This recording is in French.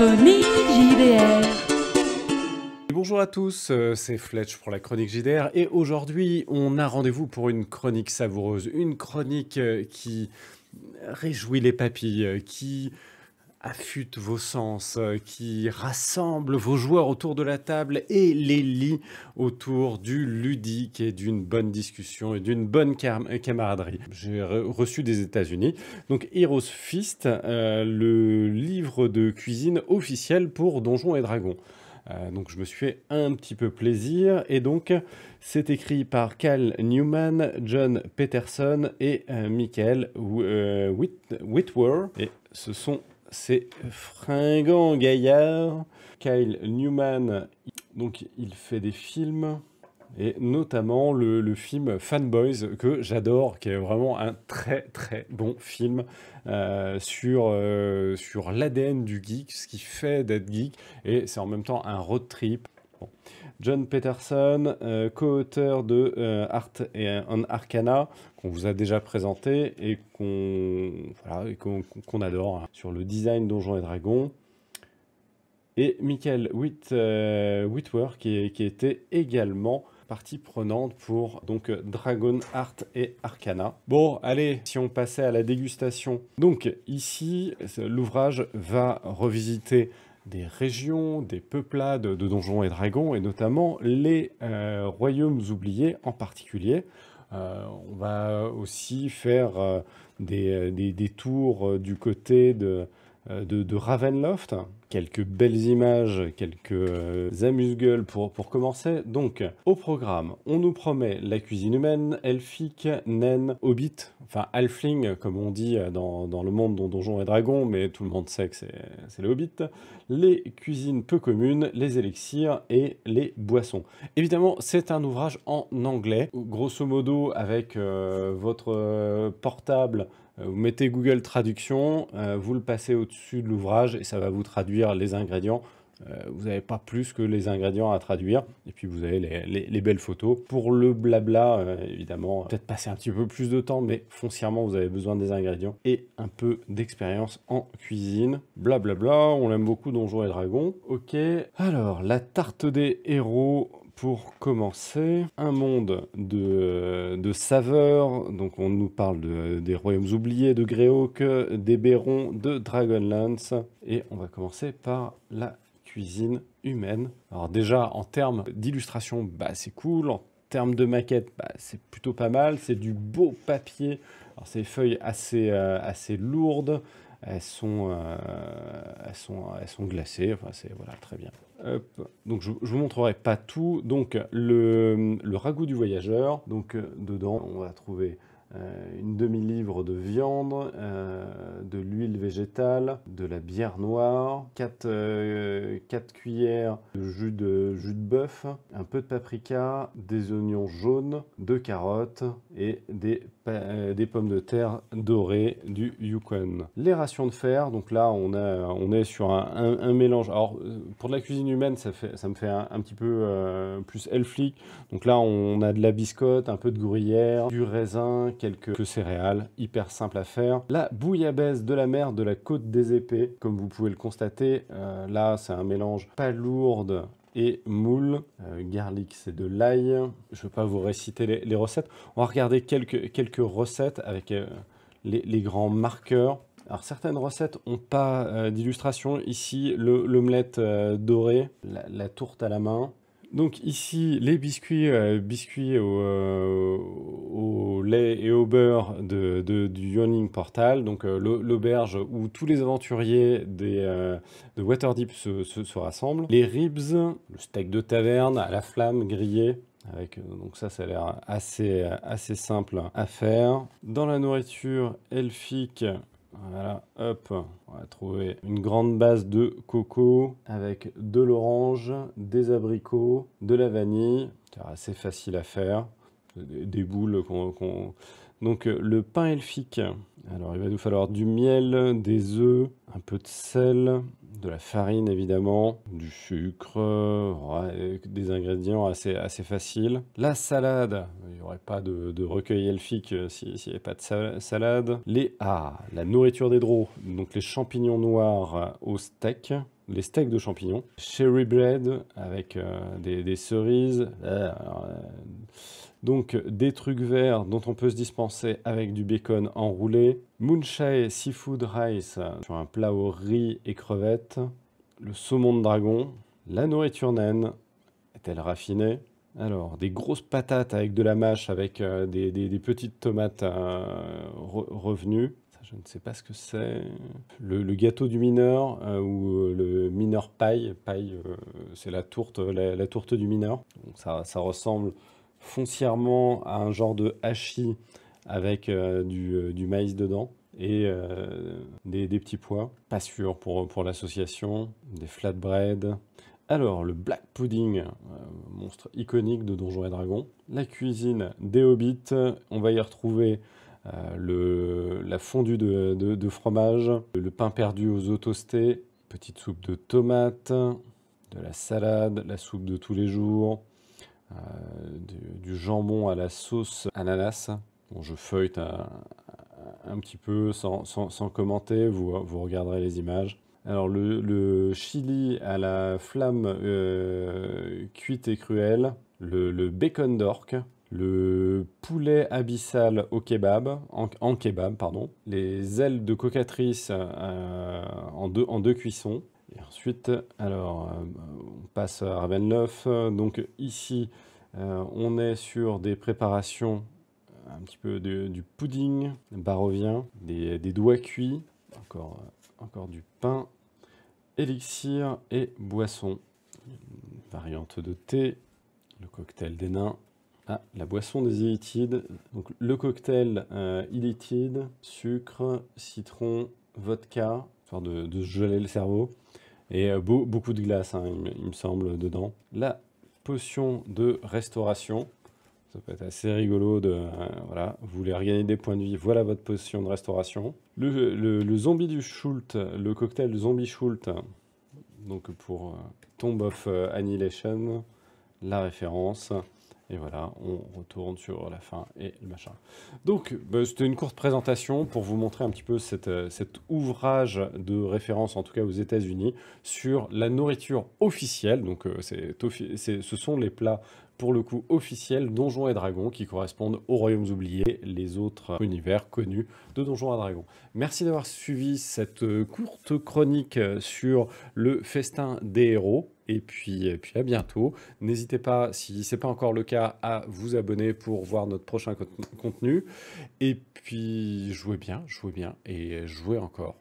chronique JDR. Bonjour à tous, euh, c'est Fletch pour la chronique JDR et aujourd'hui on a rendez-vous pour une chronique savoureuse, une chronique euh, qui réjouit les papilles, euh, qui affûte vos sens, euh, qui rassemble vos joueurs autour de la table et les lie autour du ludique et d'une bonne discussion et d'une bonne camaraderie. J'ai reçu des États-Unis, donc Heroes Fist, euh, le livre de cuisine officiel pour Donjons et Dragons. Euh, donc je me suis fait un petit peu plaisir et donc c'est écrit par Cal Newman, John Peterson et Michael Whit et ce sont c'est Fringant Gaillard, Kyle Newman. Donc il fait des films, et notamment le, film Fanboys, que j'adore, qui est vraiment un très très bon film euh, sur, euh, sur l'ADN du geek, ce qui fait d'être geek, et c'est en même temps un road trip John Peterson, euh, co-auteur de euh, Art et euh, Arcana, qu'on vous a déjà présenté et qu'on adore hein, sur le design Donjons et Dragons. Et Michael Whitworth, qui, qui, était également partie prenante pour donc Dragon Art et Arcana. Bon, allez, si on passait à la dégustation. Donc ici, l'ouvrage va revisiter des régions, des peuplades de donjons et dragons, et notamment les euh, royaumes oubliés en particulier. Euh, on va aussi faire euh, des, tours du côté de, euh, de, Ravenloft. Quelques belles images, quelques euh, amuse-gueules pour, pour commencer. Donc, au programme, on nous promet la cuisine humaine, elfique, naine, hobbit, enfin halfling, comme on dit euh, dans, dans le monde dont Donjons et Dragons, mais tout le monde sait que c'est le hobbit, les cuisines peu communes, les élixirs et les boissons. Évidemment, c'est un ouvrage en anglais, grosso modo avec votre portable, euh, vous mettez Google Traduction, euh, vous le passez au-dessus de l'ouvrage et ça va vous traduire les ingrédients. Euh, vous n'avez pas plus que les ingrédients à traduire, et puis vous avez les, belles photos. Pour le blabla, évidemment, peut-être passer un petit peu plus de temps, mais foncièrement, vous avez besoin des ingrédients et un peu d'expérience en cuisine. Blablabla, on l'aime beaucoup, Donjons et Dragons. Ok, alors, la tarte des héros, pour commencer, un monde de, saveurs, donc on nous parle des royaumes oubliés, de Greyhawk, des Bérons, de Dragonlance, et on va commencer par la cuisine humaine. Alors déjà, en termes d'illustration, bah, c'est cool, en termes de maquette, bah, c'est plutôt pas mal, c'est du beau papier, c'est des feuilles assez, euh, assez lourdes, elles sont, euh, elles sont, elles sont glacées. c'est voilà, très bien. Donc je, ne vous montrerai pas tout. Donc le, le ragoût du voyageur. Donc euh, dedans, on va trouver euh, une demi-livre de viande, euh, de l'huile végétale, de la bière noire, 4, euh, cuillères de jus de, jus de bœuf, un peu de paprika, des oignons jaunes, deux carottes et des, des pommes de terre dorées du Yukon. Les rations de fer, donc là on, a, on est sur un, mélange. Alors pour de la cuisine humaine ça, fait, ça me fait un, petit peu plus elflique. Donc là on a de la biscotte, un peu de gruyère, du raisin, quelques céréales, hyper simple à faire. La bouillabaisse de la mer de la côte des épées, comme vous pouvez le constater, euh, là c'est un mélange palourde et moule. Euh, garlic, c'est de l'ail. Je ne vais pas vous réciter les, recettes. On va regarder quelques, quelques recettes avec euh, les, grands marqueurs. Alors certaines recettes n'ont pas d'illustration. Ici, l'omelette dorée, la, tourte à la main. Donc ici, les biscuits, euh, biscuits euh, au, lait et au beurre du Yawning Portal, donc euh, l'auberge où tous les aventuriers des, de Waterdeep se, se, rassemblent. Les ribs, le steak de taverne à la flamme grillée. donc ça, ça a l'air assez, assez simple à faire. Dans la nourriture elfique, voilà, hop, on va trouver une grande base de coco avec de l'orange, des abricots, de la vanille, c'est assez facile à faire, des boules qu'on... donc euh, le pain elfique, alors il va nous falloir du miel, des œufs, un peu de sel, de la farine évidemment, du sucre, des ingrédients assez, assez faciles. La salade, il n'y aurait pas de, recueil elfique euh, s'il n'y avait pas de salade. Les ah, la nourriture des drôles, donc les champignons noirs euh, au steak les steaks de champignons, cherry bread avec euh, des, cerises, donc des trucs verts dont on peut se dispenser avec du bacon enroulé, moonshai seafood rice sur un plat au riz et crevettes, le saumon de dragon, la nourriture naine, est-elle raffinée alors, des grosses patates avec de la mâche, avec euh, des, petites tomates euh, revenues. je ne sais pas ce que c'est. Le, gâteau du mineur euh, ou le mineur paille. Paille, c'est la tourte, tourte du mineur. Donc ça ressemble foncièrement à un genre de hachis avec euh, du, euh, du, maïs dedans et euh, des, petits pois. Pas sûr pour, pour l'association. Des flatbreads. Alors, le black pudding, monstre iconique de Donjons et Dragons. La cuisine des hobbits. On va y retrouver la fondue de, fromage, le pain perdu aux eaux petite soupe de tomates, de la salade, la soupe de tous les jours, euh, du, jambon à la sauce ananas. Bon, je feuillete un, petit peu sans, commenter, vous, regarderez les images. Alors le, chili à la flamme euh, cuite et cruelle, le, bacon d'orque, le poulet abyssal au kebab, en, kebab, pardon, les ailes de cocatrice euh, en, en deux cuissons, et ensuite, alors, euh, on passe à Ravel Donc ici, euh, on est sur des préparations euh, un petit peu du pudding barovien, des, des doigts cuits, encore, du pain, élixir et boisson. variante de thé, le cocktail des nains. Ah, la boisson des illitides. Donc le cocktail illitide, sucre, citron, vodka, histoire de, de geler le cerveau. Et euh, beaucoup de glace, hein, il, me semble, dedans. La potion de restauration. Ça peut être assez rigolo de... Euh, voilà, vous voulez regagner des points de vie, voilà votre potion de restauration. Le, zombie du Schult, le cocktail zombie Schult, donc pour euh, Tomb of Annihilation, la référence. Et voilà, on retourne sur la fin et le machin. Donc, bah, c'était une courte présentation pour vous montrer un petit peu euh, cet ouvrage de référence, en tout cas aux États-Unis, sur la nourriture officielle. Donc, euh, c'est, ce sont les plats pour le coup officiel Donjons et Dragons qui correspondent aux Royaumes oubliés, les autres univers connus de Donjons et Dragons. Merci d'avoir suivi cette euh, courte chronique euh, sur le festin des héros. Et puis, et euh, puis à bientôt. N'hésitez pas, si ce pas encore le cas, à vous abonner pour voir notre prochain contenu. Et puis, jouez bien, jouez bien et jouez encore.